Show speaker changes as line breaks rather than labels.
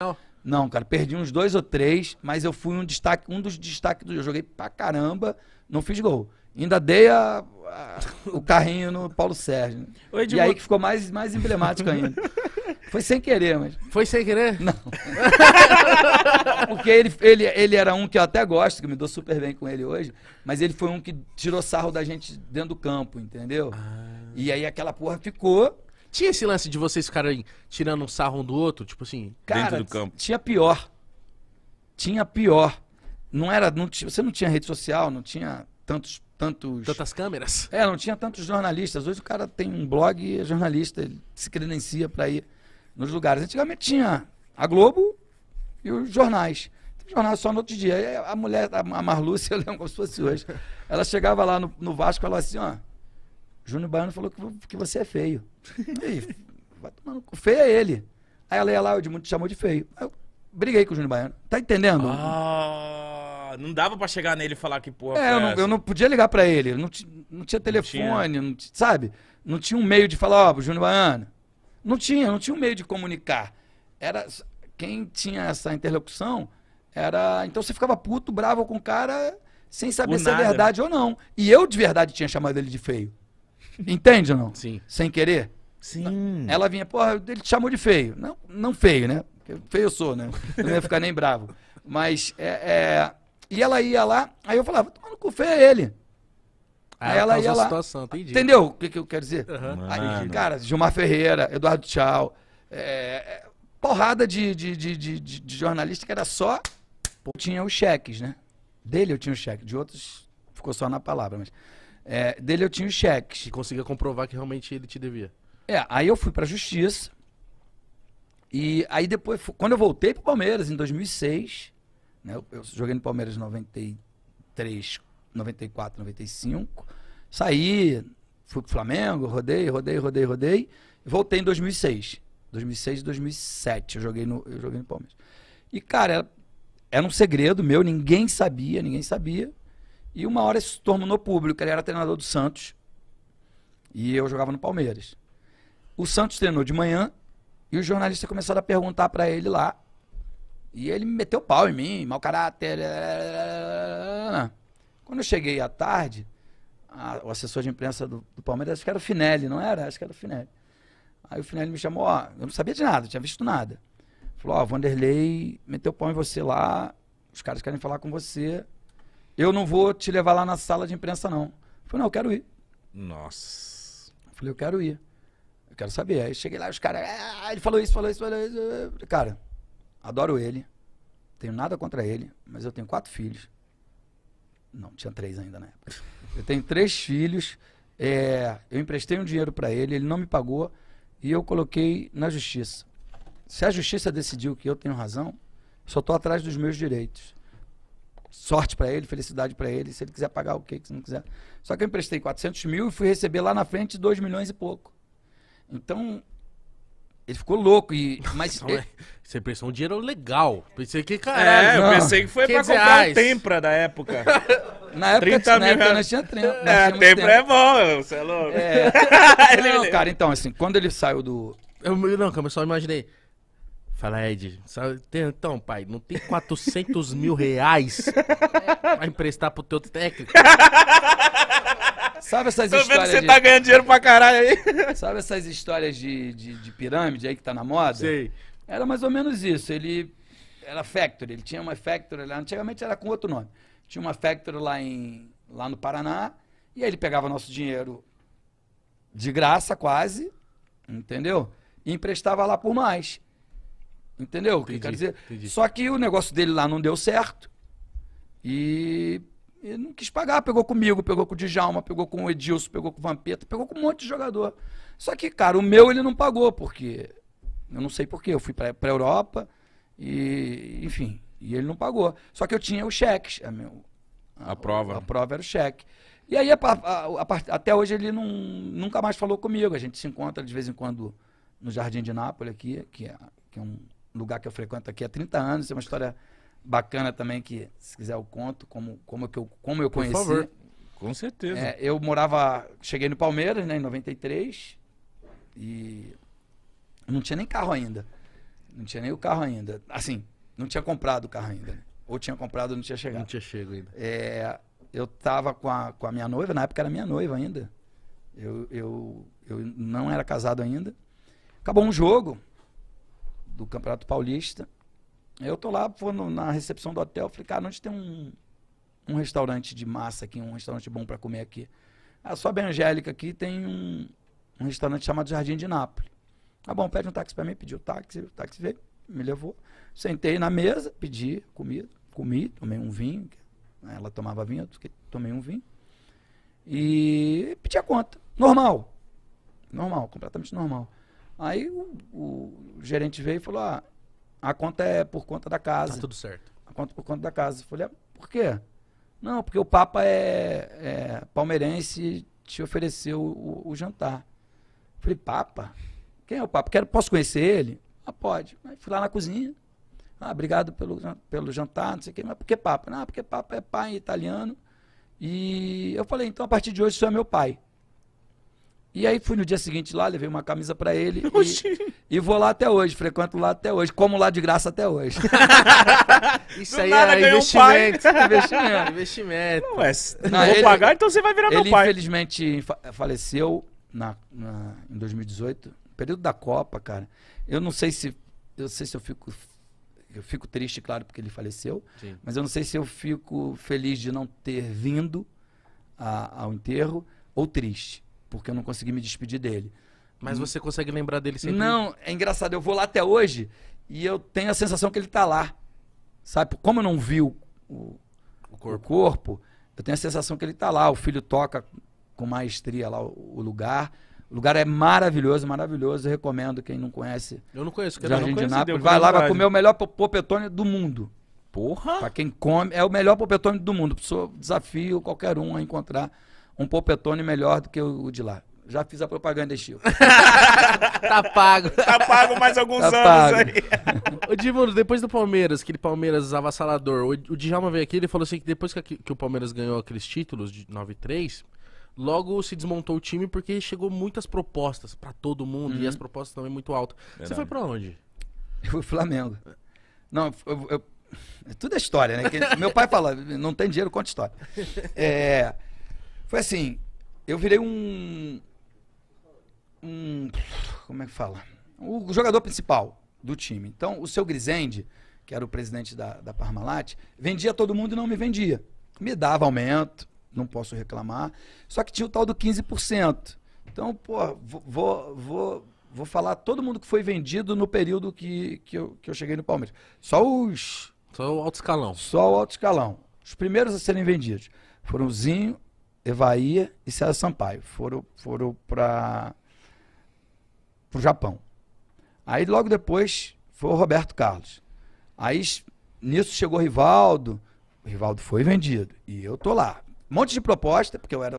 final? Não, cara, perdi uns dois ou três, mas eu fui um destaque, um dos destaques do jogo. Eu joguei pra caramba, não fiz gol. Ainda dei a, a, o carrinho no Paulo Sérgio. Oi, e aí que ficou mais, mais emblemático ainda. Foi sem querer, mas. Foi sem querer? Não. Porque ele, ele, ele era um que eu até gosto, que me dou super bem com ele hoje, mas ele foi um que tirou sarro da gente dentro do campo, entendeu? Ah. E aí aquela porra ficou. Tinha esse lance de vocês ficarem tirando um sarro um do outro, tipo assim, Cara, dentro do campo. Tinha pior. Tinha pior. Não era. Não, você não tinha rede social, não tinha tantos. Tantos... Tantas câmeras? É, não tinha tantos jornalistas. Hoje o cara tem um blog e é jornalista, ele se credencia para ir nos lugares. Antigamente tinha a Globo e os jornais. jornal só no outro dia. a mulher, a Marlúcia, eu lembro como se fosse hoje. Ela chegava lá no, no Vasco e falava assim: ó, Júnior Baiano falou que, que você é feio. Aí, vai Feio é ele. Aí ela ia lá, o Edmundo chamou de feio. Aí eu briguei com o Júnior Baiano. Tá entendendo? Ah, não dava pra chegar nele e falar que porra. É, eu não, eu não, podia ligar pra ele. Não, não tinha telefone, não tinha. Não, sabe? Não tinha um meio de falar, ó, oh, Júnior Baiano. Não tinha, não tinha um meio de comunicar. Era quem tinha essa interlocução era. Então você ficava puto, bravo com o cara, sem saber se é né? verdade ou não. E eu de verdade tinha chamado ele de feio. Entende ou não? Sim. Sem querer? Sim. Ela vinha, porra, ele te chamou de feio. Não, não feio, né? feio eu sou, né? Eu não ia ficar nem bravo. Mas, é, é... E ela ia lá, aí eu falava, tomando cu feio é ele.
Ah, aí, ela ia lá.
Situação, Entendeu o que, que eu quero dizer? Uhum. Aí, cara, Gilmar Ferreira, Eduardo Tchau, é... porrada de, de, de, de, de jornalista que era só... Pô, tinha os cheques, né? Dele eu tinha o cheque de outros ficou só na palavra, mas... É, dele eu tinha os cheques. E conseguia comprovar que realmente ele te devia. É, aí eu fui pra justiça. E aí depois, quando eu voltei pro Palmeiras em 2006, né, eu, eu joguei no Palmeiras em 93, 94, 95. Saí, fui pro Flamengo, rodei, rodei, rodei, rodei. Voltei em 2006. 2006 e 2007 eu joguei no, eu joguei no Palmeiras. E, cara, era, era um segredo meu, ninguém sabia, ninguém sabia. E uma hora se tornou público. Ele era treinador do Santos e eu jogava no Palmeiras. O Santos treinou de manhã e os jornalistas começaram a perguntar para ele lá. E ele me meteu pau em mim, mau caráter. Né? Quando eu cheguei à tarde, a, o assessor de imprensa do, do, Palmeiras, acho que era o Finelli, não era? Acho que era o Finelli. Aí o Finelli me chamou, ó, eu não sabia de nada, não tinha visto nada. Falou, ó, Vanderlei meteu pau em você lá, os caras querem falar com você eu não vou te levar lá na sala de imprensa, não. Eu falei, não, eu quero ir. Nossa. Eu falei, eu quero ir. Eu quero saber. Aí cheguei lá, os caras. Ah, ele falou isso, falou isso, falou isso. Cara, adoro ele. Tenho nada contra ele, mas eu tenho quatro filhos. Não, tinha três ainda na época. Eu tenho três filhos. É, eu emprestei um dinheiro para ele, ele não me pagou e eu coloquei na justiça. Se a justiça decidiu que eu tenho razão, só estou atrás dos meus direitos sorte para ele, felicidade para ele, se ele quiser pagar o que, se não quiser. Só que eu emprestei 400 mil e fui receber lá na frente 2 milhões e pouco. Então, ele ficou louco. E, mas Nossa, ele... Você emprestou um dinheiro legal. Pensei que, cara É, eu pensei que foi para comprar um Tempra da época. Na época, 30 na mil época reais. nós é, tínhamos É, Tempra é bom, você é louco. É. não, cara, então, assim, quando ele saiu do... Eu, não, calma, eu só imaginei. Fala, Ed, sabe, então, pai, não tem 400 mil reais pra emprestar pro teu técnico? Sabe essas Tô vendo histórias. você de... tá ganhando dinheiro pra caralho aí. Sabe essas histórias de, de, de, pirâmide aí que tá na moda? Sei. Era mais ou menos isso. Ele era factory, ele tinha uma factory lá. Antigamente era com outro nome. Tinha uma factory lá, em, lá no Paraná. E aí ele pegava nosso dinheiro de graça, quase, entendeu? E emprestava lá por mais. Entendeu entendi, o que dizer? Entendi. Só que o negócio dele lá não deu certo. E ele não quis pagar. Pegou comigo, pegou com o Djalma, pegou com o Edilson, pegou com o Vampeta, pegou com um monte de jogador. Só que, cara, o meu ele não pagou, porque. Eu não sei porquê. Eu fui pra, pra Europa e. Enfim. E ele não pagou. Só que eu tinha os cheques. A, é, meu, a, a prova. A prova era o cheque. E aí, a, a, até hoje, ele não, nunca mais falou comigo. A gente se encontra de vez em quando no Jardim de Nápoles, aqui, que é, que é um lugar que eu frequento aqui há 30 anos, é uma história bacana também que, se quiser, eu conto como, como, que eu, como eu conheci. Por favor, com certeza. É, eu morava, cheguei no Palmeiras, né, em 93, e não tinha nem carro ainda. Não tinha nem o carro ainda. Assim, não tinha comprado o carro ainda. Né? Ou tinha comprado não tinha chegado. Não tinha chego ainda. É, eu tava com a, com a minha noiva, na época era minha noiva ainda. Eu, eu, eu não era casado ainda. Acabou um jogo, do Campeonato Paulista. Eu tô lá, na recepção do hotel, falei, cara, onde tem um, um restaurante de massa aqui, um restaurante bom para comer aqui? Ah, sobe bem Angélica aqui, tem um, um restaurante chamado Jardim de Nápoles. Tá ah, bom, pede um táxi para mim, pediu o táxi, o táxi veio, me levou. Sentei na mesa, pedi comida, comi, tomei um vinho, ela tomava vinho, eu tomei um vinho. E pedi a conta, normal, normal, completamente normal. Aí o, o, o gerente veio e falou: ah, a conta é por conta da casa. Tá tudo certo. A conta é por conta da casa. Eu falei: ah, por quê? Não, porque o Papa é, é palmeirense te ofereceu o, o, jantar. Eu falei: Papa? Quem é o Papa? Quero, posso conhecer ele? Ah, pode. Aí fui lá na cozinha. Ah, obrigado pelo, pelo jantar, não sei o quê. Mas por que Papa? Não, ah, porque Papa é pai italiano. E eu falei: então a partir de hoje você é meu pai. E aí fui no dia seguinte lá, levei uma camisa para ele. E, e, vou lá até hoje, frequento lá até hoje, como lá de graça até hoje. Isso Do aí é investimento, um investimento. investimento. Não, é, não, não vou ele, pagar, então você vai virar meu pai. Ele infelizmente faleceu na, na, em 2018, período da Copa, cara. Eu não sei se. Eu sei se eu fico. Eu fico triste, claro, porque ele faleceu. Sim. Mas eu não sei se eu fico feliz de não ter vindo a, ao enterro ou triste porque eu não consegui me despedir dele. Mas hum. você consegue lembrar dele sempre? Não, é engraçado. Eu vou lá até hoje e eu tenho a sensação que ele está lá. Sabe? Como eu não vi o, o, o, corpo. o corpo. eu tenho a sensação que ele está lá. O filho toca com maestria lá o lugar. O lugar é maravilhoso, maravilhoso. Eu recomendo quem não conhece. Eu não conheço, quero Jardim não de Nápoles. Vai lá, vai comer o melhor popetone do mundo. Porra! Pra quem come, é o melhor popetone do mundo. Pessoa, desafio qualquer um a encontrar um polpetone melhor do que o de lá. Já fiz a propaganda, Chico. tá pago. Tá pago mais tá alguns tá anos pago. aí. O Dimundo, depois do Palmeiras, aquele Palmeiras avassalador, o, o Djalma veio aqui ele falou assim que depois que, que o Palmeiras ganhou aqueles títulos de 9-3, logo se desmontou o time porque chegou muitas propostas para todo mundo uhum. e as propostas também muito altas. Verdade. Você foi para onde? Eu fui Flamengo. Não, eu, eu, é tudo é história, né? meu pai fala, não tem dinheiro, conta história. É... Foi assim, eu virei um. Um. Como é que fala? O jogador principal do time. Então, o seu Grisende, que era o presidente da, da Parmalat, vendia todo mundo e não me vendia. Me dava aumento, não posso reclamar. Só que tinha o tal do 15%. Então, pô, vou, vou, vou falar todo mundo que foi vendido no período que, que, eu, que eu cheguei no Palmeiras. Só os. Só o alto escalão. Só o alto escalão. Os primeiros a serem vendidos foram o Zinho, Evaí e César Sampaio. Foram, foram para o Japão. Aí logo depois foi o Roberto Carlos. Aí nisso chegou o Rivaldo. O Rivaldo foi vendido. E eu tô lá. Um monte de proposta, porque eu era